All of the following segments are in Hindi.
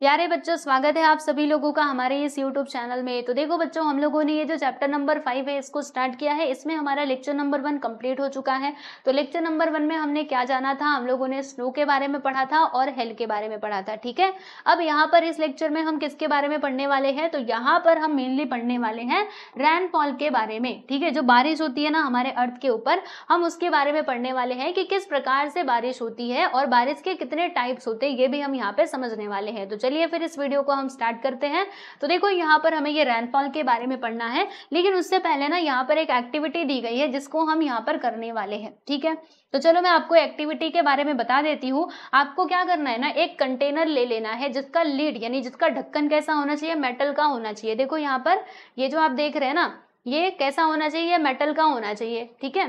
प्यारे बच्चों स्वागत है आप सभी लोगों का हमारे इस YouTube चैनल में तो देखो बच्चों हम लोगों ने ये जो चैप्टर नंबर फाइव है इसको स्टार्ट किया है इसमें हमारा लेक्चर नंबर वन कंप्लीट हो चुका है तो लेक्चर नंबर वन में हमने क्या जाना था हम लोगों ने स्नो के बारे में पढ़ा था और हेल के बारे में पढ़ा था ठीक है अब यहाँ पर इस लेक्चर में हम किसके बारे में पढ़ने वाले हैं तो यहाँ पर हम मेनली पढ़ने वाले हैं रैनफॉल के बारे में ठीक है जो बारिश होती है ना हमारे अर्थ के ऊपर हम उसके बारे में पढ़ने वाले हैं कि किस प्रकार से बारिश होती है और बारिश के कितने टाइप्स होते हैं ये भी हम यहाँ पे समझने वाले हैं तो चलिए फिर इस वीडियो को हम स्टार्ट करते हैं तो देखो यहाँ पर हमें ये रेनफॉल के बारे में पढ़ना है लेकिन उससे पहले ना यहाँ पर एक एक्टिविटी दी गई है जिसको हम यहाँ पर करने वाले हैं ठीक है तो चलो मैं आपको एक्टिविटी के बारे में बता देती हूँ आपको क्या करना है ना एक कंटेनर ले लेना है जिसका लीड यानी जिसका ढक्कन कैसा होना चाहिए मेटल का होना चाहिए देखो यहाँ पर ये जो आप देख रहे हैं ना ये कैसा होना चाहिए मेटल का होना चाहिए ठीक है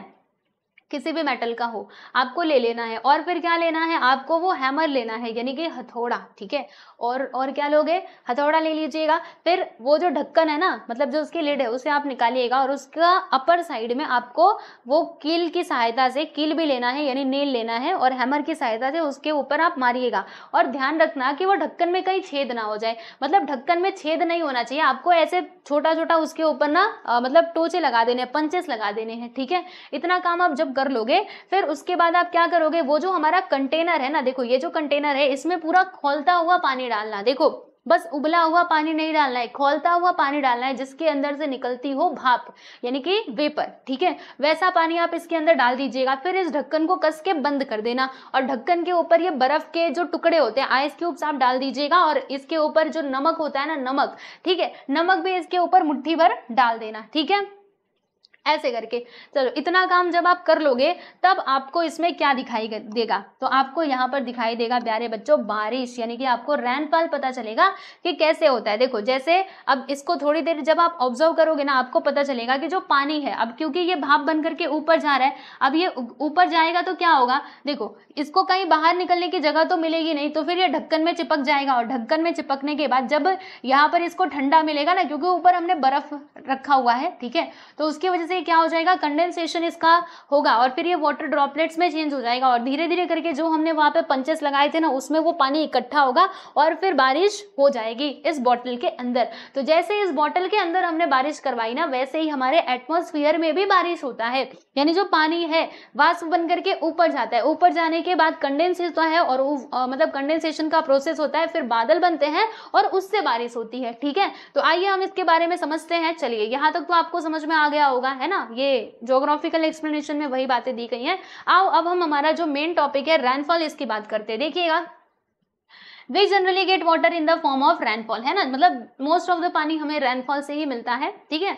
किसी भी मेटल का हो आपको ले लेना है और फिर क्या लेना है आपको वो हैमर लेना है यानी कि हथौड़ा ठीक है और और क्या लोगे हथौड़ा ले लीजिएगा फिर वो जो ढक्कन है ना मतलब जो उसकी लिड है उसे आप निकालिएगा और उसका अपर साइड में आपको वो कील की सहायता से कील भी लेना है यानी नेल लेना है और हैमर की सहायता से उसके ऊपर आप मारिएगा और ध्यान रखना कि वो ढक्कन में कहीं छेद ना हो जाए मतलब ढक्कन में छेद नहीं होना चाहिए आपको ऐसे छोटा छोटा उसके ऊपर ना मतलब टोचे लगा देने पंचेस लगा देने हैं ठीक है इतना काम आप जब कर लोगे फिर उसके बाद आप क्या करोगे वो जो हमारा कंटेनर है ना देखो ये जो कंटेनर है इसमें पूरा खोलता हुआ पानी डालना देखो बस उबला हुआ पानी नहीं डालना है खोलता हुआ पानी डालना है जिसके अंदर से निकलती हो भाप यानी कि वेपर ठीक है वैसा पानी आप इसके अंदर डाल दीजिएगा फिर इस ढक्कन को कस के बंद कर देना और ढक्कन के ऊपर ये बर्फ के जो टुकड़े होते हैं आइस क्यूब्स आप डाल दीजिएगा और इसके ऊपर जो नमक होता है ना नमक ठीक है नमक भी इसके ऊपर मुठ्ठी भर डाल देना ठीक है ऐसे करके चलो इतना काम जब आप कर लोगे तब आपको इसमें क्या दिखाई देगा तो आपको यहाँ पर दिखाई देगा प्यारे बच्चों बारिश यानी कि आपको रैनफॉल पता चलेगा कि कैसे होता है देखो जैसे अब इसको थोड़ी देर जब आप ऑब्जर्व करोगे ना आपको पता चलेगा कि जो पानी है अब क्योंकि ये भाप बन करके ऊपर जा रहा है अब ये ऊपर जाएगा तो क्या होगा देखो इसको कहीं बाहर निकलने की जगह तो मिलेगी नहीं तो फिर ये ढक्कन में चिपक जाएगा और ढक्कन में चिपकने के बाद जब यहाँ पर इसको ठंडा मिलेगा ना क्योंकि ऊपर हमने बर्फ रखा हुआ है ठीक है तो उसकी वजह से से क्या हो जाएगा कंडेंसेशन इसका होगा और फिर ये वाटर ड्रॉपलेट्स में चेंज हो जाएगा और धीरे धीरे करके जो हमने वहाँ पे पंचेस लगाए थे ना उसमें वो पानी इकट्ठा होगा और फिर बारिश हो जाएगी इस बॉटल के अंदर तो जैसे इस बॉटल के अंदर हमने बारिश करवाई ना वैसे ही हमारे एटमोसफियर में भी बारिश होता है यानी जो पानी है वाष्प बन करके ऊपर जाता है ऊपर जाने के बाद कंडेंस होता है और मतलब कंडेंसेशन का प्रोसेस होता है फिर बादल बनते हैं और उससे बारिश होती है ठीक है तो आइए हम इसके बारे में समझते हैं चलिए यहाँ तक तो आपको समझ में आ गया होगा है ना ये जोग्राफिकल एक्सप्लेनेशन में वही बातें दी गई हैं आओ अब हम हमारा जो मेन टॉपिक है रेनफॉल इसकी बात करते हैं देखिएगा वे generally get water in the form of rainfall है ना मतलब मोस्ट ऑफ द पानी हमें रेनफॉल से ही मिलता है ठीक है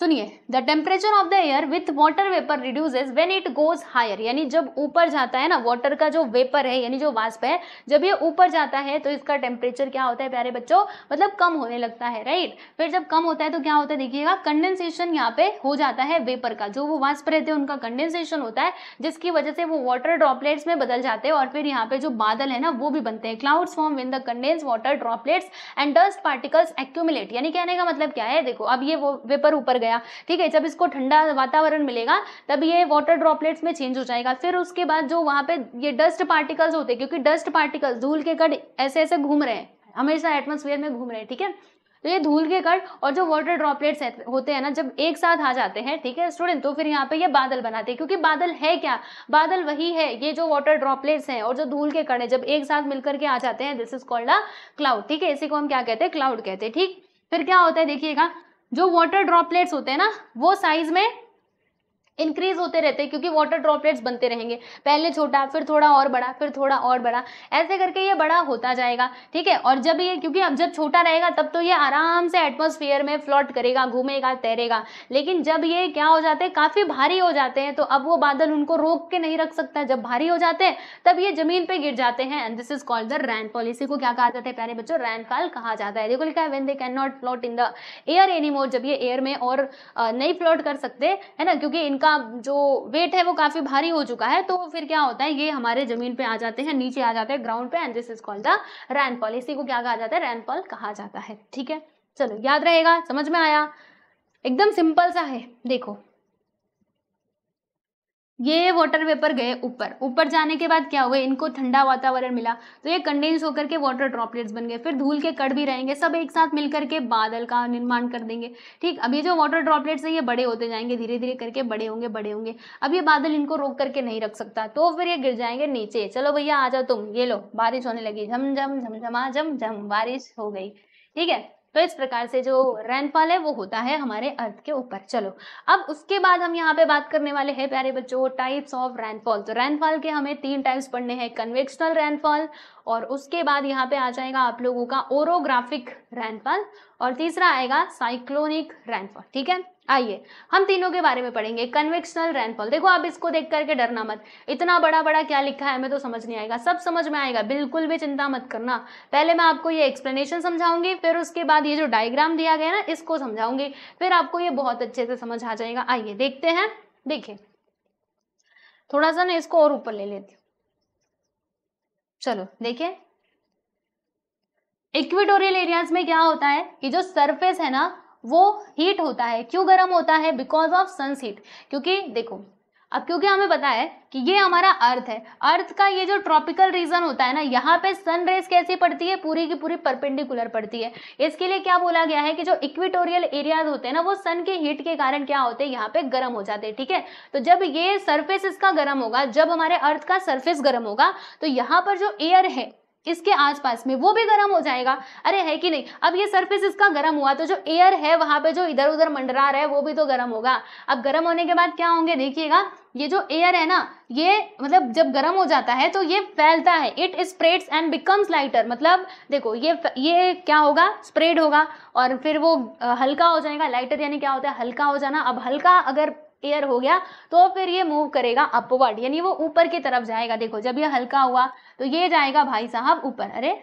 सुनिए the temperature of the air with water vapour reduce when it goes higher यानी जब ऊपर जाता है ना वाटर का जो वेपर है यानी जो वाष्प है जब ये ऊपर जाता है तो इसका टेम्परेचर क्या होता है प्यारे बच्चों मतलब कम होने लगता है राइट फिर जब कम होता है तो क्या होता है देखिएगा कंडेंसेशन यहाँ पे हो जाता है वेपर का जो वो वाष्प रहते हैं उनका कंडेंसेशन होता है जिसकी वजह से वो वाटर ड्रॉपलेट्स में बदल जाते हैं और फिर यहाँ पे जो बादल है ना वो भी बनते हैं clouds form when the condense water droplets and dust particles accumulate यानी कहने का मतलब क्या है देखो अब ये वो वेपर ऊपर गया ठीक है जब इसको ठंडा वातावरण मिलेगा तब ये वाटर ड्रॉपलेट्स में चेंज हो जाएगा फिर उसके बाद जो वहाँ पे ये डस्ट पार्टिकल्स होते हैं क्योंकि डस्ट पार्टिकल्स धूल के कड़ ऐसे ऐसे घूम रहे हैं हमेशा एटमोसफेयर में घूम रहे हैं ठीक है तो ये धूल के कण और जो वाटर ड्रॉपलेट्स होते हैं ना जब एक साथ आ जाते हैं ठीक है स्टूडेंट तो फिर यहाँ पे ये बादल बनाते हैं क्योंकि बादल है क्या बादल वही है ये जो वाटर ड्रॉपलेट्स हैं और जो धूल के कण है जब एक साथ मिलकर के आ जाते हैं this is called a cloud ठीक है इसी को हम क्या कहते हैं क्लाउड कहते हैं ठीक फिर क्या होता है देखिएगा जो वाटर ड्रॉपलेट्स होते हैं ना वो साइज में इंक्रीज होते रहते हैं क्योंकि वाटर ड्रॉपलेट्स बनते रहेंगे पहले छोटा फिर थोड़ा और बड़ा फिर थोड़ा और बड़ा ऐसे करके ये बड़ा होता जाएगा ठीक है और जब ये क्योंकि अब जब छोटा रहेगा तब तो ये आराम से एटमोसफियर में फ्लॉट करेगा घूमेगा तैरेगा लेकिन जब ये क्या हो जाते हैं काफ़ी भारी हो जाते हैं तो अब वो बादल उनको रोक के नहीं रख सकता जब भारी हो जाते हैं तब ये जमीन पर गिर जाते हैं and this is called the rainfall को क्या कहा जाता है प्यारे बच्चों रैन काल कहा जाता है देखो लिखा है when they can not float in the air एनी जब ये एयर में और नहीं फ्लोट कर सकते है ना क्योंकि इनका उनका जो वेट है वो काफ़ी भारी हो चुका है तो फिर क्या होता है ये हमारे ज़मीन पे आ जाते हैं नीचे आ जाते हैं ग्राउंड पे and this is called the rainfall इसी को क्या कहा जाता है रैनपॉल कहा जाता है ठीक है चलो याद रहेगा समझ में आया एकदम सिंपल सा है देखो ये वाटर वेपर गए ऊपर ऊपर जाने के बाद क्या हुआ इनको ठंडा वातावरण मिला तो ये कंडेंस होकर के वाटर ड्रॉपलेट्स बन गए फिर धूल के कड़ भी रहेंगे सब एक साथ मिलकर के बादल का निर्माण कर देंगे ठीक अब ये जो वाटर ड्रॉपलेट्स है ये बड़े होते जाएंगे धीरे धीरे करके बड़े होंगे बड़े होंगे अब ये बादल इनको रोक करके नहीं रख सकता तो फिर ये गिर जाएंगे नीचे चलो भैया आ जाओ तुम ये लो बारिश होने लगी झमझम झमझमा झम झम बारिश हो गई ठीक है तो इस प्रकार से जो रेनफॉल है वो होता है हमारे अर्थ के ऊपर चलो अब उसके बाद हम यहाँ पे बात करने वाले हैं प्यारे बच्चों टाइप्स ऑफ रेनफॉल तो रेनफॉल के हमें तीन टाइप्स पढ़ने हैं कन्वेक्शनल रेनफॉल और उसके बाद यहाँ पे आ जाएगा आप लोगों का ओरोग्राफिक रेनफॉल और तीसरा आएगा साइक्लोनिक रेनफॉल ठीक है आइए हम तीनों के बारे में पढ़ेंगे कन्वेक्शनल रेनफॉल देखो आप इसको देख करके डरना मत इतना बड़ा बड़ा क्या लिखा है हमें तो समझ नहीं आएगा सब समझ में आएगा बिल्कुल भी चिंता मत करना पहले मैं आपको ये एक्सप्लेनेशन समझाऊंगी फिर उसके बाद ये जो डायग्राम दिया गया ना इसको समझाऊंगी फिर आपको ये बहुत अच्छे से समझ आ जाएगा आइए देखते हैं देखिए थोड़ा सा ना इसको और ऊपर ले लेती हूँ चलो देखिए इक्वेटोरियल एरियाज में क्या होता है कि जो सरफेस है ना वो हीट होता है क्यों गर्म होता है बिकॉज ऑफ सन्स हीट क्योंकि देखो अब क्योंकि हमें पता है कि ये हमारा अर्थ है अर्थ का ये जो ट्रॉपिकल रीजन होता है ना यहाँ पे सन रेज कैसी पड़ती है पूरी की पूरी परपेंडिकुलर पड़ती है इसके लिए क्या बोला गया है कि जो इक्विटोरियल एरियाज होते हैं ना वो सन के हीट के कारण क्या होते हैं यहाँ पे गर्म हो जाते हैं ठीक है तो जब ये सर्फेस इसका गर्म होगा जब हमारे अर्थ का सर्फेस गर्म होगा तो यहाँ पर जो एयर है इसके आसपास में वो भी गर्म हो जाएगा अरे है कि नहीं अब ये सरफेस इसका गर्म हुआ तो जो एयर है वहां पे जो इधर उधर मंडरा रहा है वो भी तो गर्म होगा अब गर्म होने के बाद क्या होंगे देखिएगा ये जो एयर है ना ये मतलब जब गर्म हो जाता है तो ये फैलता है it spreads and becomes lighter मतलब देखो ये ये क्या होगा स्प्रेड होगा और फिर वो हल्का हो जाएगा लाइटर यानी क्या होता है हल्का हो जाना अब हल्का अगर एयर हो गया तो फिर ये मूव करेगा अपवर्ड यानी वो ऊपर की तरफ जाएगा देखो जब ये हल्का हुआ तो ये जाएगा भाई साहब ऊपर अरे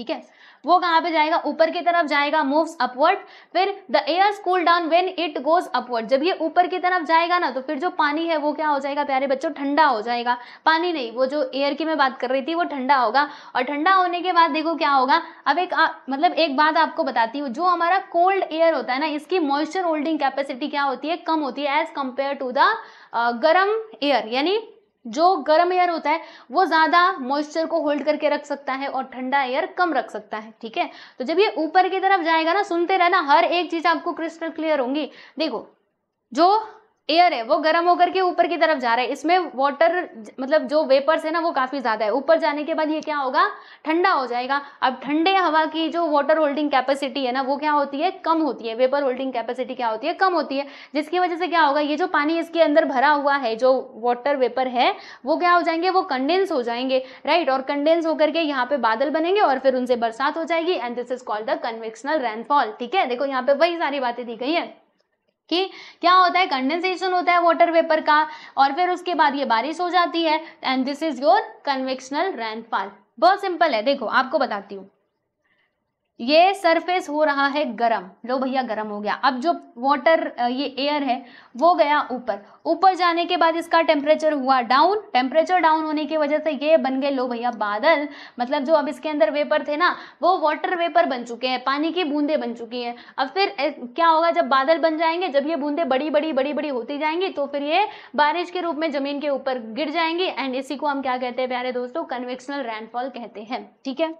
ठीक है वो कहाँ पे जाएगा ऊपर की तरफ जाएगा मूव्स अपवर्ड फिर the air cool down when it goes upward जब ये ऊपर की तरफ जाएगा ना तो फिर जो पानी है वो क्या हो जाएगा प्यारे बच्चों ठंडा हो जाएगा पानी नहीं वो जो एयर की मैं बात कर रही थी वो ठंडा होगा और ठंडा होने के बाद देखो क्या होगा अब एक आ, मतलब एक बात आपको बताती हूँ जो हमारा कोल्ड एयर होता है ना इसकी मॉइस्चर होल्डिंग कैपेसिटी क्या होती है कम होती है एज कंपेयर टू द गर्म एयर यानी जो गर्म एयर होता है वो ज़्यादा मॉइस्चर को होल्ड करके रख सकता है और ठंडा एयर कम रख सकता है ठीक है तो जब ये ऊपर की तरफ जाएगा ना सुनते रहना हर एक चीज़ आपको क्रिस्टल क्लियर होंगी देखो जो एयर है वो गर्म होकर के ऊपर की तरफ जा रहा है इसमें वाटर मतलब जो वेपर्स है ना वो काफ़ी ज़्यादा है ऊपर जाने के बाद ये क्या होगा ठंडा हो जाएगा अब ठंडे हवा की जो वाटर होल्डिंग कैपेसिटी है ना वो क्या होती है कम होती है वेपर होल्डिंग कैपेसिटी क्या होती है कम होती है जिसकी वजह से क्या होगा ये जो पानी इसके अंदर भरा हुआ है जो वाटर वेपर है वो क्या हो जाएंगे वो कंडेंस हो जाएंगे राइट और कंडेंस होकर के यहाँ पे बादल बनेंगे और फिर उनसे बरसात हो जाएगी and this is called the convectional rainfall ठीक है देखो यहाँ पे वही सारी बातें दी गई है कि क्या होता है कंडेंसेशन होता है वाटर वेपर का और फिर उसके बाद ये बारिश हो जाती है and this is your convectional rainfall बहुत सिंपल है देखो आपको बताती हूँ ये सरफेस हो रहा है गरम लो भैया गरम हो गया अब जो वाटर ये एयर है वो गया ऊपर ऊपर जाने के बाद इसका टेम्परेचर हुआ डाउन टेम्परेचर डाउन होने की वजह से ये बन गए लो भैया बादल मतलब जो अब इसके अंदर वेपर थे ना वो वाटर वेपर बन चुके हैं पानी की बूंदे बन चुकी हैं अब फिर क्या होगा जब बादल बन जाएंगे जब ये बूंदे बड़ी बड़ी बड़ी बड़ी होती जाएंगी तो फिर ये बारिश के रूप में जमीन के ऊपर गिर जाएंगी एंड इसी को हम क्या कहते हैं प्यारे दोस्तों कन्वेक्शनल रेनफॉल कहते हैं ठीक है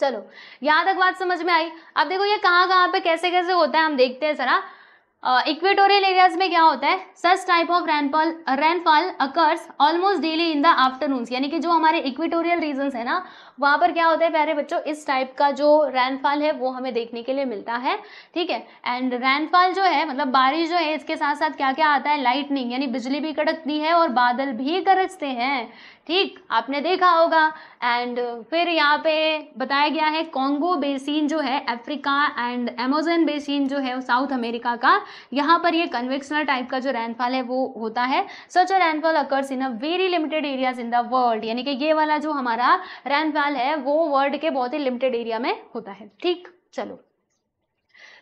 चलो यहाँ तक बात समझ में आई अब देखो ये कहाँ कहाँ पे कैसे कैसे होता है हम देखते हैं जरा इक्वेटोरियल एरियाज में क्या होता है such type of rainfall rainfall occurs almost daily in the afternoon यानी कि जो हमारे इक्वेटोरियल रीजन है ना वहाँ पर क्या होता है प्यारे बच्चों इस टाइप का जो रैनफॉल है वो हमें देखने के लिए मिलता है ठीक है एंड रैनफॉल जो है मतलब बारिश जो है इसके साथ साथ क्या क्या आता है लाइटनिंग यानी बिजली भी कड़कती है और बादल भी गरजते हैं ठीक आपने देखा होगा एंड फिर यहाँ पे बताया गया है कॉन्गो बेसिन जो है अफ्रीका एंड एमोजन बेसिन जो है साउथ अमेरिका का यहाँ पर ये कन्वेक्शनल टाइप का जो रेनफॉल है वो होता है such a rainfall occurs in a very limited areas in the world यानी कि ये वाला जो हमारा रेनफॉल बंगाल है वो वर्ल्ड के बहुत ही लिमिटेड एरिया में होता है ठीक चलो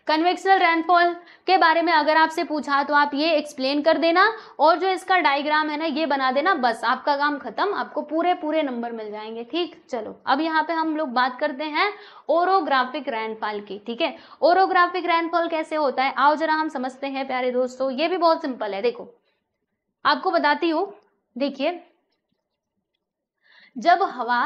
कन्वेक्शनल रेनफॉल के बारे में अगर आपसे पूछा तो आप ये एक्सप्लेन कर देना और जो इसका डायग्राम है ना ये बना देना बस आपका काम खत्म आपको पूरे पूरे नंबर मिल जाएंगे ठीक चलो अब यहाँ पे हम लोग बात करते हैं ओरोग्राफिक रेनफॉल की ठीक है ओरोग्राफिक रेनफॉल कैसे होता है आओ जरा हम समझते हैं प्यारे दोस्तों ये भी बहुत सिंपल है देखो आपको बताती हूँ देखिए जब हवा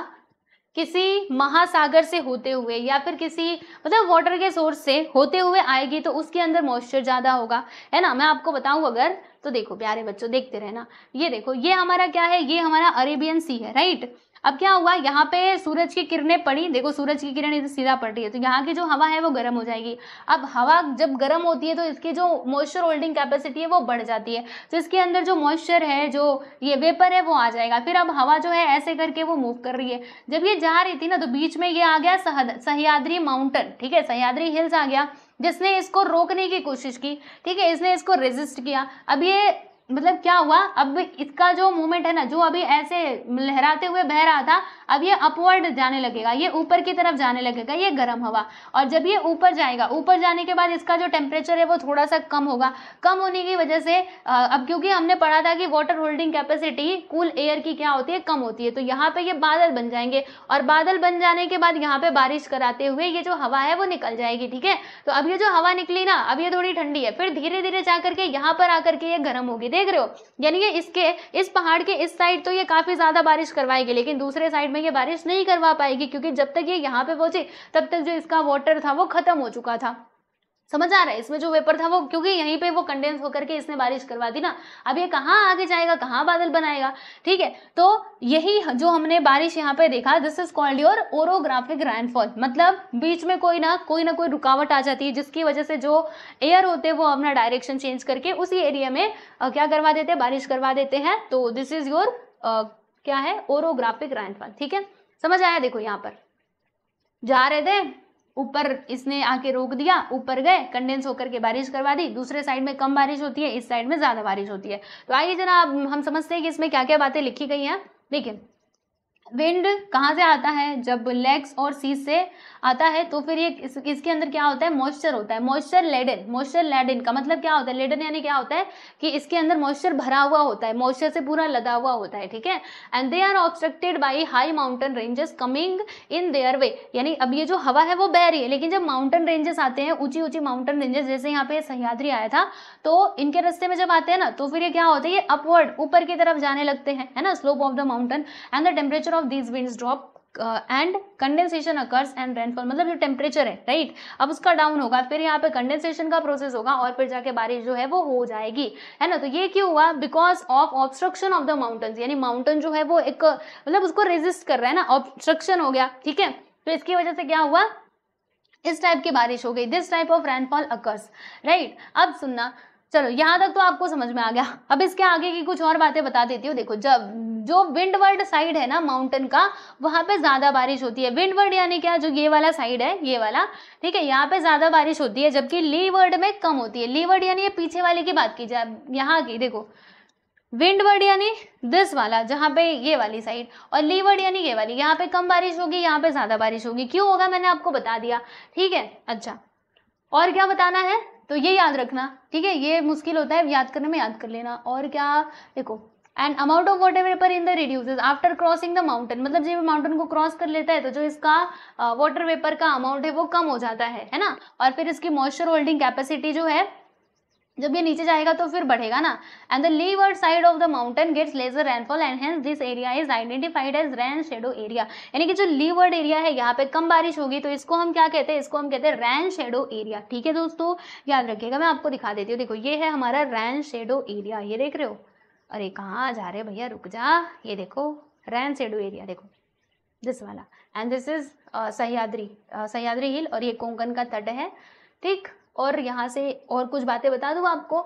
किसी महासागर से होते हुए या फिर किसी मतलब वाटर के सोर्स से होते हुए आएगी तो उसके अंदर मॉइस्चर ज़्यादा होगा है ना मैं आपको बताऊं अगर तो देखो प्यारे बच्चों देखते रहना ये देखो ये हमारा क्या है ये हमारा अरेबियन सी है राइट अब क्या हुआ यहाँ पे सूरज की किरणें पड़ी देखो सूरज की किरण इधर सीधा पड़ रही है तो यहाँ की जो हवा है वो गर्म हो जाएगी अब हवा जब गर्म होती है तो इसकी जो मॉइस्चर होल्डिंग कैपेसिटी है वो बढ़ जाती है तो इसके अंदर जो मॉइस्चर है जो ये वेपर है वो आ जाएगा फिर अब हवा जो है ऐसे करके वो मूव कर रही है जब ये जा रही थी ना तो बीच में ये आ गया सहयाद्री माउंटेन ठीक है सहयाद्री हिल्स आ गया जिसने इसको रोकने की कोशिश की ठीक है इसने इसको रेजिस्ट किया अब ये मतलब क्या हुआ अब इसका जो मूवमेंट है ना जो अभी ऐसे लहराते हुए बह रहा था अब ये अपवर्ड जाने लगेगा ये ऊपर की तरफ जाने लगेगा ये गर्म हवा और जब ये ऊपर जाएगा ऊपर जाने के बाद इसका जो टेम्परेचर है वो थोड़ा सा कम होगा कम होने की वजह से अब क्योंकि हमने पढ़ा था कि water holding capacity cool air की क्या होती है कम होती है तो यहाँ पर ये बादल बन जाएंगे और बादल बन जाने के बाद यहाँ पर बारिश कराते हुए ये जो हवा है वो निकल जाएगी ठीक है तो अब ये जो हवा निकली ना अब ये थोड़ी ठंडी है फिर धीरे धीरे जा करके यहाँ पर आकर के ये गर्म होगी देख देख रहे हो यानी कि इसके इस पहाड़ के इस साइड तो ये काफ़ी ज़्यादा बारिश करवाएगी लेकिन दूसरे साइड में ये बारिश नहीं करवा पाएगी क्योंकि जब तक ये यहाँ पे पहुंची तब तक जो इसका वाटर था वो ख़त्म हो चुका था समझ आ रहा है इसमें जो वेपर था वो क्योंकि यहीं पे वो कंडेंस होकर के इसने बारिश करवा दी ना अब ये कहाँ आगे जाएगा कहाँ बादल बनाएगा ठीक है तो यही जो हमने बारिश यहाँ पे देखा this is called your orographic rainfall मतलब बीच में कोई ना कोई ना कोई रुकावट आ जाती है जिसकी वजह से जो एयर होते हैं वो अपना डायरेक्शन चेंज करके उसी एरिया में क्या करवा देते हैं बारिश करवा देते हैं तो दिस इज योर क्या है ओरोग्राफिक रैनफॉल ठीक है समझ आया देखो यहाँ पर जा रहे थे ऊपर इसने आके रोक दिया ऊपर गए कंडेंस होकर के बारिश करवा दी दूसरे साइड में कम बारिश होती है इस साइड में ज़्यादा बारिश होती है तो आइए जना हम समझते हैं कि इसमें क्या क्या बातें लिखी गई हैं देखिए विंड कहाँ से आता है जब लेग्स और सीज से आता है तो फिर ये इस, इसके अंदर क्या होता है मॉइस्चर होता है मॉइस्चर लेडन मॉइस्चर लेडन का मतलब क्या होता है लेडन यानी क्या होता है कि इसके अंदर मॉइस्चर भरा हुआ होता है मॉइस्चर से पूरा लदा हुआ होता है ठीक है and they are obstructed by high mountain ranges coming in their way यानी अब ये जो हवा है वो बह रही है लेकिन जब माउंटेन रेंजेस आते हैं ऊंची ऊंची माउंटेन रेंजेस जैसे यहाँ पे सहयाद्री आया था तो इनके रस्ते में जब आते हैं ना तो फिर ये क्या होता है ये अपवर्ड ऊपर की तरफ जाने लगते हैं है ना slope of the mountain and the temperature of these winds drop and condensation occurs and rainfall मतलब जो टेम्परेचर है राइट अब उसका डाउन होगा फिर यहाँ पे कंडेंसेशन का प्रोसेस होगा और फिर जाके बारिश जो है वो हो जाएगी है ना तो ये क्यों हुआ because of obstruction of the mountains यानी माउंटेन जो है वो एक मतलब उसको रेजिस्ट कर रहा है ना ऑब्स्ट्रक्शन हो गया ठीक है तो इसकी वजह से क्या हुआ इस टाइप की बारिश हो गई this type of rainfall occurs right अब सुनना चलो यहाँ तक तो आपको समझ में आ गया अब इसके आगे की कुछ और बातें बता देती हूँ देखो जब जो विंडवर्ड साइड है ना माउंटेन का वहां पे ज़्यादा बारिश होती है विंडवर्ड यानी क्या जो ये वाला साइड है ये वाला ठीक है यहाँ पे ज़्यादा बारिश होती है जबकि लीवर्ड में कम होती है लीवर्ड यानी ये पीछे वाले की बात की जाए यहाँ की देखो विंडवर्ड यानी दिस वाला जहाँ पे ये वाली साइड और लीवर्ड यानी ये वाली यहाँ पे कम बारिश होगी यहाँ पे ज़्यादा बारिश होगी क्यों होगा मैंने आपको बता दिया ठीक है अच्छा और क्या बताना है तो ये याद रखना ठीक है ये मुश्किल होता है याद करने में याद कर लेना और क्या देखो and amount of water vapour in the reduce after crossing the mountain मतलब जब माउंटेन को क्रॉस कर लेता है तो जो इसका वाटर uh, वेपर का अमाउंट है वो कम हो जाता है है ना और फिर इसकी मॉइस्चर होल्डिंग कैपेसिटी जो है जब ये नीचे जाएगा तो फिर बढ़ेगा ना and the leeward side of the mountain gets lesser rainfall and hence this area is identified as rain shadow area यानी कि जो लीवर्ड एरिया है यहाँ पे कम बारिश होगी तो इसको हम क्या कहते हैं इसको हम कहते हैं रैन शेडो एरिया ठीक है दोस्तों याद रखिएगा मैं आपको दिखा देती हूँ देखो ये है हमारा रैन शेडो एरिया ये देख रहे हो अरे कहाँ जा रहे भैया रुक जा ये देखो रैन शेडो एरिया देखो दिस वाला and this is Sahyadri Sahyadri hill और ये कोंकण का तट है ठीक और यहाँ से और कुछ बातें बता दूँ आपको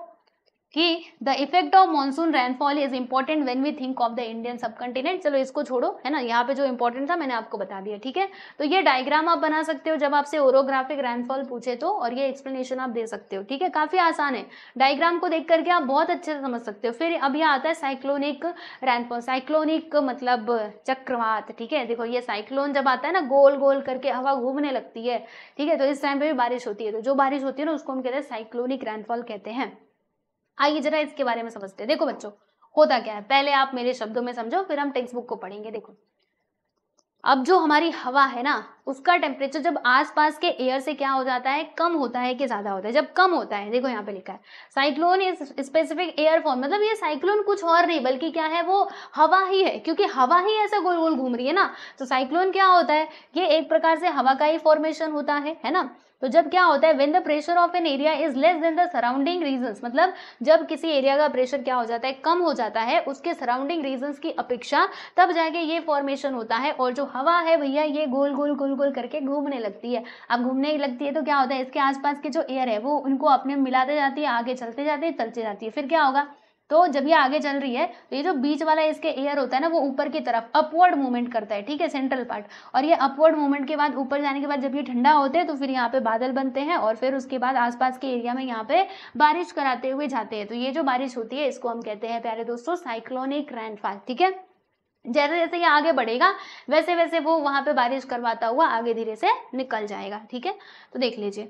कि the effect of monsoon rainfall is important when we think of the Indian subcontinent चलो इसको छोड़ो है ना यहाँ पे जो इंपॉर्टेंट था मैंने आपको बता दिया ठीक है तो ये डायग्राम आप बना सकते हो जब आपसे ओरोग्राफिक रेनफॉल पूछे तो और ये एक्सप्लेनेशन आप दे सकते हो ठीक है काफ़ी आसान है डायग्राम को देख करके आप बहुत अच्छे से समझ सकते हो फिर अब यह आता है साइक्लोनिक रेनफॉल साइक्लोनिक मतलब चक्रवात ठीक है देखो ये साइक्लोन जब आता है ना गोल गोल करके हवा घूमने लगती है ठीक है तो इस टाइम पर भी बारिश होती है तो जो बारिश होती है ना उसको हम कहते हैं साइक्लोनिक रेनफॉल कहते हैं आइए जरा इसके बारे में समझते हैं देखो बच्चों होता क्या है पहले आप मेरे शब्दों में समझो फिर हम टेक्स्ट बुक को पढ़ेंगे देखो अब जो हमारी हवा है ना उसका टेम्परेचर जब आसपास के एयर से क्या हो जाता है कम होता है कि ज्यादा होता है जब कम होता है देखो यहाँ पे लिखा है cyclone is specific air form मतलब ये साइक्लोन कुछ और नहीं बल्कि क्या है वो हवा ही है क्योंकि हवा ही ऐसा गोल गोल घूम रही है ना तो साइक्लोन क्या होता है ये एक प्रकार से हवा का ही फॉर्मेशन होता है है ना तो जब क्या होता है when the pressure of an area is less than the surrounding regions मतलब जब किसी एरिया का प्रेशर क्या हो जाता है कम हो जाता है उसके सराउंडिंग रीजन्स की अपेक्षा तब जाके ये फॉर्मेशन होता है और जो हवा है भैया ये गोल गोल गोल गोल करके घूमने लगती है अब घूमने लगती है तो क्या होता है इसके आसपास के जो एयर है वो उनको अपने मिलाते जाती है आगे चलते जाते हैं चलते जाती है फिर क्या होगा तो जब ये आगे चल रही है तो ये जो बीच वाला इसके एयर होता है ना वो ऊपर की तरफ अपवर्ड मूवमेंट करता है ठीक है सेंट्रल पार्ट और ये अपवर्ड मूवमेंट के बाद ऊपर जाने के बाद जब ये ठंडा होते हैं तो फिर यहाँ पे बादल बनते हैं और फिर उसके बाद आसपास के एरिया में यहाँ पे बारिश कराते हुए जाते हैं तो ये जो बारिश होती है इसको हम कहते हैं प्यारे दोस्तों साइक्लोनिक रैनफॉल ठीक है जैसे जैसे ये आगे बढ़ेगा वैसे वैसे वो वहाँ पर बारिश करवाता हुआ आगे धीरे से निकल जाएगा ठीक है तो देख लीजिए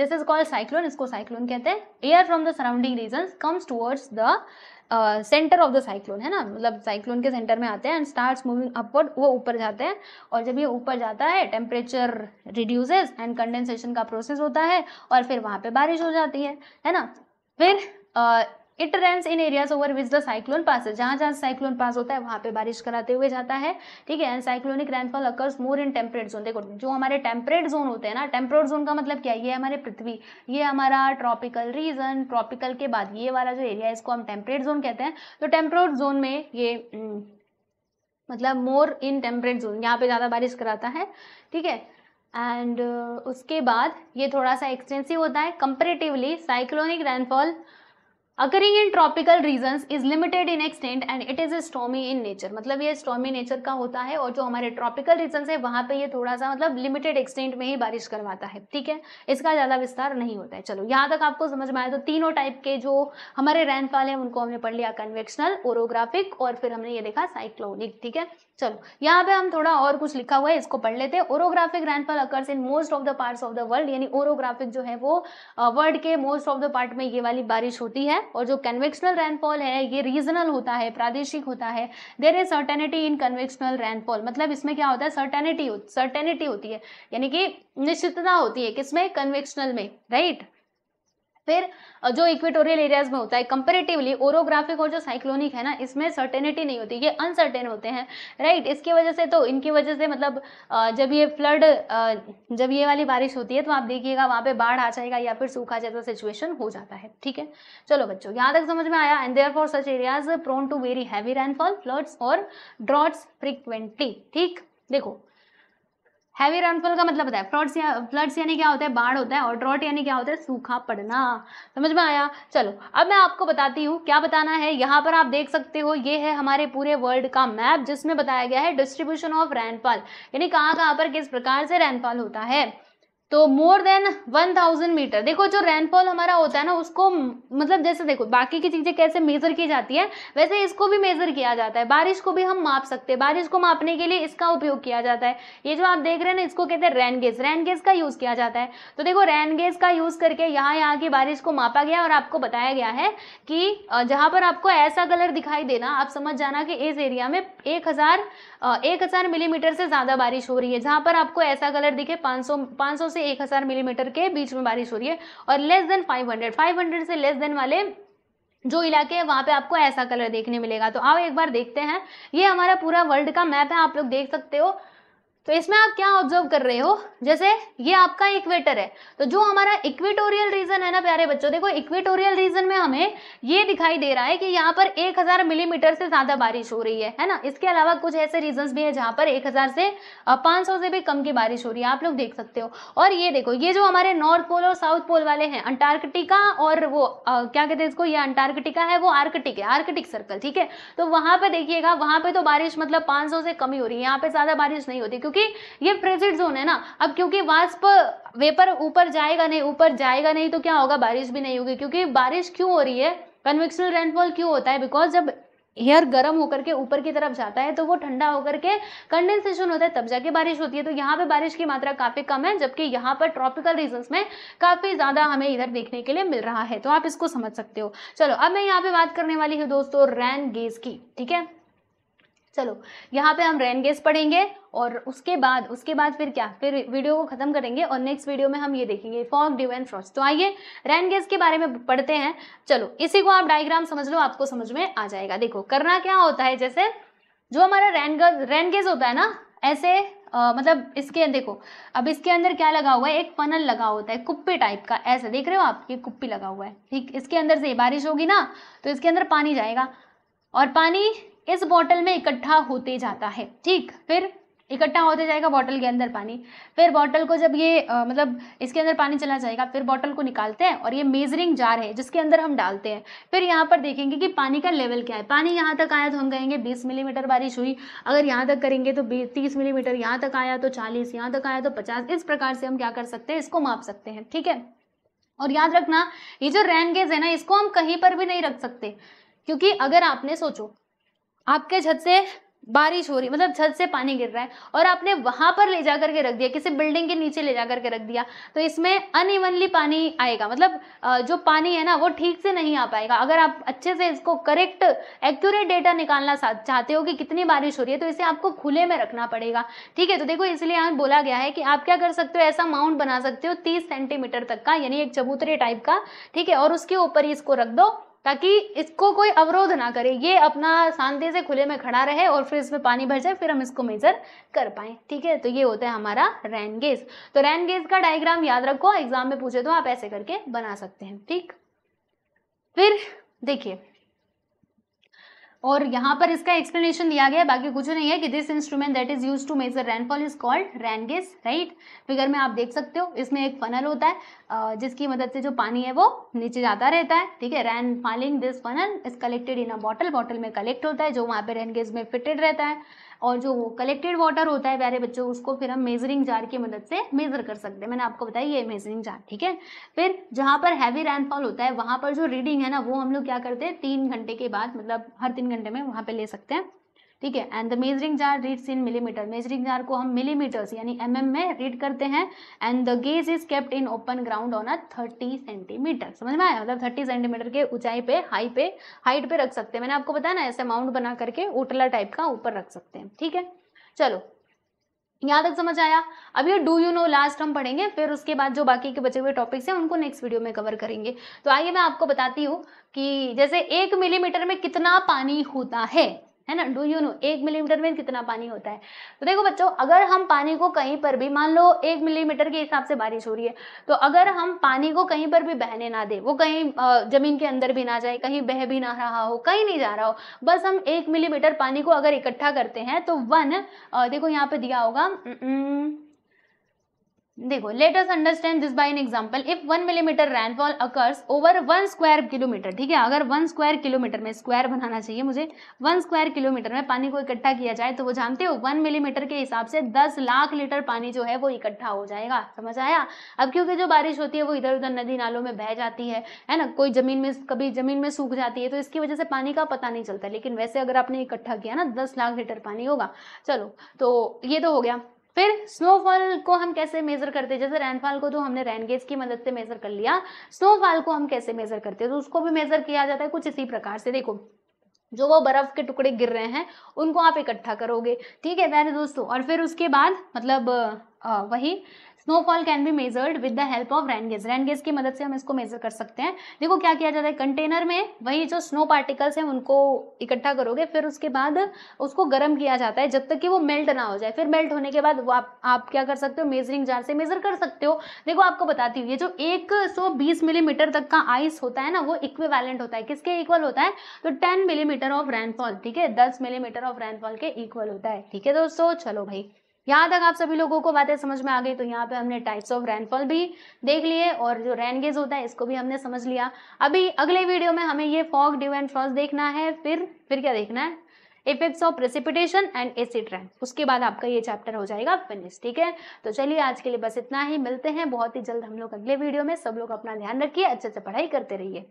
दिस इज कॉल्ड साइक्लोन इसको साइक्लोन कहते हैं air from the surrounding region comes towards the centre of the cyclone है ना मतलब साइक्लोन के सेंटर में आते हैं एंड स्टार्ट मूविंग अपवर्ड वो ऊपर जाते हैं और जब ये ऊपर जाता है टेम्परेचर रिड्यूसेस एंड कंडेंसेशन का प्रोसेस होता है और फिर वहाँ पे बारिश हो जाती है है ना फिर uh, it rains in areas over which the cyclone pass जहाँ जहाँ साइक्लोन पास होता है वहाँ पे बारिश कराते हुए जाता है ठीक है and cyclonic rainfall occurs more in temperate zone देखो जो हमारे टेम्परेट जोन होते हैं ना टेम्परेट जोन का मतलब क्या है ये हमारे पृथ्वी ये हमारा ट्रॉपिकल रीजन ट्रॉपिकल के बाद ये वाला जो एरिया है इसको हम टेम्परेट जोन कहते हैं तो टेम्परेट जोन में ये हम्म, मतलब मोर इन टेम्परेट जोन यहाँ पे ज़्यादा बारिश कराता है ठीक है एंड उसके बाद ये थोड़ा सा एक्सटेंसिव होता है comparatively cyclonic rainfall occurring in tropical region is limited in extent and it is stormy in nature मतलब ये स्टॉमी नेचर का होता है और जो हमारे ट्रॉपिकल रीजन है वहाँ पे ये थोड़ा सा मतलब लिमिटेड एक्सटेंट में ही बारिश करवाता है ठीक है इसका ज़्यादा विस्तार नहीं होता है चलो यहाँ तक आपको समझ में आया तो तीनों टाइप के जो हमारे रैनफॉल हैं उनको हमने पढ़ लिया कन्वेक्शनल ओरोग्राफिक और फिर हमने ये देखा साइक्लोनिक ठीक है चलो यहाँ पे हम थोड़ा और कुछ लिखा हुआ है इसको पढ़ लेते हैं orographic rainfall occurs in most of the parts of the world यानी ओरोग्राफिक जो है वो वर्ल्ड के मोस्ट ऑफ द पार्ट में ये वाली बारिश होती है और जो कन्वेक्शनल रैनफॉल है ये रीजनल होता है प्रादेशिक होता है there is certainty in convectional rainfall मतलब इसमें क्या होता है सर्टेनिटी सर्टेनिटी होती है यानी कि निश्चितता होती है किसमें कन्वेक्शनल में राइट right? फिर जो इक्वेटोरियल एरियाज में होता है कंपेरेटिवली ओरोग्राफिक और जो साइक्लोनिक है ना इसमें सर्टेनिटी नहीं होती ये अनसर्टेन होते हैं राइट इसकी वजह से तो इनकी वजह से मतलब जब ये फ्लड जब ये वाली बारिश होती है तो आप देखिएगा वहाँ पे बाढ़ आ जाएगा या फिर सूखा जैसा सिचुएशन हो जाता है ठीक है चलो बच्चों यहाँ तक समझ में आया and therefore such areas prone to very heavy rainfall floods और ड्रॉट्स फ्रिक्वेंटली ठीक देखो हैवी रेनफॉल का मतलब बताया है फ्लड्स या फ्लड्स यानी क्या होता है बाढ़ होता है और ड्रॉट यानी क्या होता है सूखा पड़ना समझ में आया चलो अब मैं आपको बताती हूँ क्या बताना है यहाँ पर आप देख सकते हो ये है हमारे पूरे वर्ल्ड का मैप जिसमें बताया गया है डिस्ट्रीब्यूशन ऑफ रेनफॉल यानी कहाँ कहाँ पर किस प्रकार से रेनफॉल होता है तो more than one thousand metre देखो जो रेनफॉल हमारा होता है ना उसको मतलब जैसे देखो बाकी की चीज़ें कैसे मेज़र की जाती है वैसे इसको भी मेज़र किया जाता है बारिश को भी हम माप सकते हैं बारिश को मापने के लिए इसका उपयोग किया जाता है ये जो आप देख रहे हैं ना इसको कहते हैं रेन गेज रेन गेज का यूज़ किया जाता है तो देखो रेन गेज का यूज़ करके यहाँ यहाँ की बारिश को मापा गया और आपको बताया गया है कि जहाँ पर आपको ऐसा कलर दिखाई देना आप समझ जाना कि इस एरिया में एक हज़ार एक हज़ार मिलीमीटर से ज़्यादा बारिश हो रही है जहां पर आपको ऐसा कलर दिखे 500 500 से एक हज़ार मिलीमीटर के बीच में बारिश हो रही है और लेस देन 500 500 से लेस देन वाले जो इलाके हैं वहाँ पे आपको ऐसा कलर देखने मिलेगा तो आओ एक बार देखते हैं ये हमारा पूरा वर्ल्ड का मैप है आप लोग देख सकते हो तो इसमें आप क्या ऑब्जर्व कर रहे हो जैसे ये आपका इक्वेटर है तो जो हमारा इक्वेटोरियल रीजन है ना प्यारे बच्चों देखो इक्वेटोरियल रीजन में हमें ये दिखाई दे रहा है कि यहाँ पर 1000 मिलीमीटर से ज़्यादा बारिश हो रही है है ना इसके अलावा कुछ ऐसे रीजन भी है जहाँ पर 1000 से 500 से भी कम की बारिश हो रही है आप लोग देख सकते हो और ये देखो ये जो हमारे नॉर्थ पोल और साउथ पोल वाले हैं अंटार्कटिका और वो आ, क्या कहते हैं इसको ये अंटार्कटिका है वो आर्कटिक है आर्कटिक सर्कल ठीक है तो वहां पर देखिएगा वहां पर तो बारिश मतलब पांच से कम ही हो रही है यहाँ पे ज़्यादा बारिश नहीं होती क्योंकि ये प्रेजिड जोन है ना अब क्योंकि वास्प वेपर ऊपर जाएगा नहीं ऊपर जाएगा नहीं तो क्या होगा बारिश भी नहीं होगी क्योंकि बारिश क्यों हो रही है कन्वेक्शनल रेनफॉल क्यों होता है बिकॉज जब एयर गर्म होकर के ऊपर की तरफ जाता है तो वो ठंडा होकर के कंडेंसेशन होता है तब जाके बारिश होती है तो यहाँ पे बारिश की मात्रा काफ़ी कम है जबकि यहाँ पर ट्रॉपिकल रीजन में काफ़ी ज़्यादा हमें इधर देखने के लिए मिल रहा है तो आप इसको समझ सकते हो चलो अब मैं यहाँ पे बात करने वाली हूँ दोस्तों रैन गेज की ठीक है चलो यहाँ पे हम रेन गेस पढ़ेंगे और उसके बाद उसके बाद फिर क्या फिर वीडियो को खत्म करेंगे और नेक्स्ट वीडियो में हम ये देखेंगे फॉग ड्यू एंड फ्रॉस्ट तो आइए रेन गेस के बारे में पढ़ते हैं चलो इसी को आप डायग्राम समझ लो आपको समझ में आ जाएगा देखो करना क्या होता है जैसे जो हमारा रेन गेस होता है ना ऐसे आ, मतलब इसके देखो अब इसके अंदर क्या लगा हुआ है एक फनल लगा होता है कुप्पी टाइप का ऐसे देख रहे हो आप ये कुप्पी लगा हुआ है ठीक इसके अंदर से बारिश होगी ना तो इसके अंदर पानी जाएगा और पानी इस बॉटल में इकट्ठा होते जाता है ठीक फिर इकट्ठा होते जाएगा बॉटल के अंदर पानी फिर बॉटल को जब ये आ, मतलब इसके अंदर पानी चला जाएगा फिर बॉटल को निकालते हैं और ये मेजरिंग जार है जिसके अंदर हम डालते हैं फिर यहाँ पर देखेंगे कि पानी का लेवल क्या है पानी यहाँ तक आया तो हम कहेंगे 20 मिलीमीटर बारिश हुई अगर यहाँ तक करेंगे तो तीस मिलीमीटर यहाँ तक आया तो चालीस यहाँ तक आया तो पचास इस प्रकार से हम क्या कर सकते हैं इसको माप सकते हैं ठीक है और याद रखना ये जो रैन गेज है ना इसको हम कहीं पर भी नहीं रख सकते क्योंकि अगर आपने सोचो आपके छत से बारिश हो रही मतलब छत से पानी गिर रहा है और आपने वहां पर ले जाकर के रख दिया किसी बिल्डिंग के नीचे ले जाकर के रख दिया तो इसमें अनइवनली पानी आएगा मतलब जो पानी है ना वो ठीक से नहीं आ पाएगा अगर आप अच्छे से इसको करेक्ट एक्यूरेट डेटा निकालना चाहते हो कि कितनी बारिश हो रही है तो इसे आपको खुले में रखना पड़ेगा ठीक है तो देखो इसलिए यहाँ बोला गया है कि आप क्या कर सकते हो ऐसा माउंट बना सकते हो तीस सेंटीमीटर तक का यानी एक चबूतरे टाइप का ठीक है और उसके ऊपर ही इसको रख दो ताकि इसको कोई अवरोध ना करे ये अपना शांति से खुले में खड़ा रहे और फिर इसमें पानी भर जाए फिर हम इसको मेजर कर पाए ठीक है तो ये होता है हमारा रैन गेज तो रैन गेज का डायग्राम याद रखो एग्जाम में पूछे तो आप ऐसे करके बना सकते हैं ठीक फिर देखिए और यहाँ पर इसका एक्सप्लेनेशन दिया गया है बाकी कुछ नहीं है कि this instrument that is use to measure rainfall is called rain right figure में आप देख सकते हो इसमें एक फनल होता है जिसकी मदद से जो पानी है वो नीचे जाता रहता है ठीक है rain falling this funnel is collected in a bottle bottle में कलेक्ट होता है जो वहाँ पे रैनगेज में फिटेड रहता है और जो कलेक्टेड वाटर होता है प्यारे बच्चों उसको फिर हम मेजरिंग जार की मदद से मेजर कर सकते हैं मैंने आपको बताया ये मेजरिंग जार ठीक है फिर जहाँ पर हैवी रेनफॉल होता है वहाँ पर जो रीडिंग है ना वो हम लोग क्या करते हैं तीन घंटे के बाद मतलब हर तीन घंटे में वहाँ पर ले सकते हैं ठीक है and the measuring jar reads in millimetre measuring jar को हम मिलीमीटर्स यानी एम mm में रीड करते हैं and the gauge is kept in open ground on a thirty centimetre समझ में आया मतलब थर्टी सेंटीमीटर के ऊंचाई पे हाई पे हाइट पे रख सकते हैं मैंने आपको बताया ना ऐसे माउंट बना करके ओटला टाइप का ऊपर रख सकते हैं ठीक है चलो यहाँ तक समझ आया अब ये डू यू नो लास्ट हम पढ़ेंगे फिर उसके बाद जो बाकी के बचे हुए टॉपिक्स हैं उनको नेक्स्ट वीडियो में कवर करेंगे तो आइए मैं आपको बताती हूँ कि जैसे एक मिलीमीटर में कितना पानी होता है है ना डू यू नो एक मिलीमीटर में कितना पानी होता है तो देखो बच्चों अगर हम पानी को कहीं पर भी मान लो एक मिलीमीटर के हिसाब से बारिश हो रही है तो अगर हम पानी को कहीं पर भी बहने ना दे वो कहीं ज़मीन के अंदर भी ना जाए कहीं बह भी ना रहा हो कहीं नहीं जा रहा हो बस हम एक मिलीमीटर पानी को अगर इकट्ठा करते हैं तो वन देखो यहाँ पे दिया होगा न, mm, न, mm, देखो us understand this by an example if one millimetre rainfall occurs over one square kilometre ठीक है अगर वन स्क्वायर किलोमीटर में स्क्वायर बनाना चाहिए मुझे वन स्क्वायर किलोमीटर में पानी को इकट्ठा किया जाए तो वो जानते हो वन मिलीमीटर के हिसाब से दस लाख लीटर पानी जो है वो इकट्ठा हो जाएगा समझ आया अब क्योंकि जो बारिश होती है वो इधर उधर नदी नालों में बह जाती है है ना कोई जमीन में कभी जमीन में सूख जाती है तो इसकी वजह से पानी का पता नहीं चलता लेकिन वैसे अगर आपने इकट्ठा किया ना दस लाख लीटर पानी होगा चलो तो ये तो हो गया फिर स्नोफॉल को हम कैसे मेजर करते हैं जैसे रेनफॉल को तो हमने रेन गेज की मदद से मेजर कर लिया स्नोफॉल को हम कैसे मेजर करते हैं तो उसको भी मेजर किया जाता है कुछ इसी प्रकार से देखो जो वो बर्फ़ के टुकड़े गिर रहे हैं उनको आप इकट्ठा करोगे ठीक है दोस्तों और फिर उसके बाद मतलब आ, वही snowfall can be measured with the help of rain gauge rain gauge की मदद से हम इसको मेजर कर सकते हैं देखो क्या किया जाता है कंटेनर में वही जो स्नो पार्टिकल्स हैं उनको इकट्ठा करोगे फिर उसके बाद उसको गर्म किया जाता है जब तक कि वो मेल्ट ना हो जाए फिर मेल्ट होने के बाद आप, आप क्या कर सकते हो मेजरिंग जार से मेजर कर सकते हो देखो आपको बताती हूँ ये जो एक मिलीमीटर तक का आइस होता है ना वो इक्विवेलेंट होता है किसके इक्वल होता है तो टेन मिलीमीटर ऑफ रेनफॉल ठीक है दस मिलीमीटर ऑफ रेनफॉल के इक्वल होता है ठीक है दोस्तों चलो भाई यहाँ तक आप सभी लोगों को बातें समझ में आ गई तो यहाँ पे हमने टाइप्स ऑफ रेनफॉल भी देख लिए और जो रेनगेज होता है इसको भी हमने समझ लिया अभी अगले वीडियो में हमें ये फॉग ड्यू एंड फ्रॉस देखना है फिर फिर क्या देखना है effects of precipitation and acid rain उसके बाद आपका ये चैप्टर हो जाएगा फिनिश ठीक है तो चलिए आज के लिए बस इतना ही मिलते हैं बहुत ही जल्द हम लोग अगले वीडियो में सब लोग अपना ध्यान रखिए अच्छे से पढ़ाई करते रहिए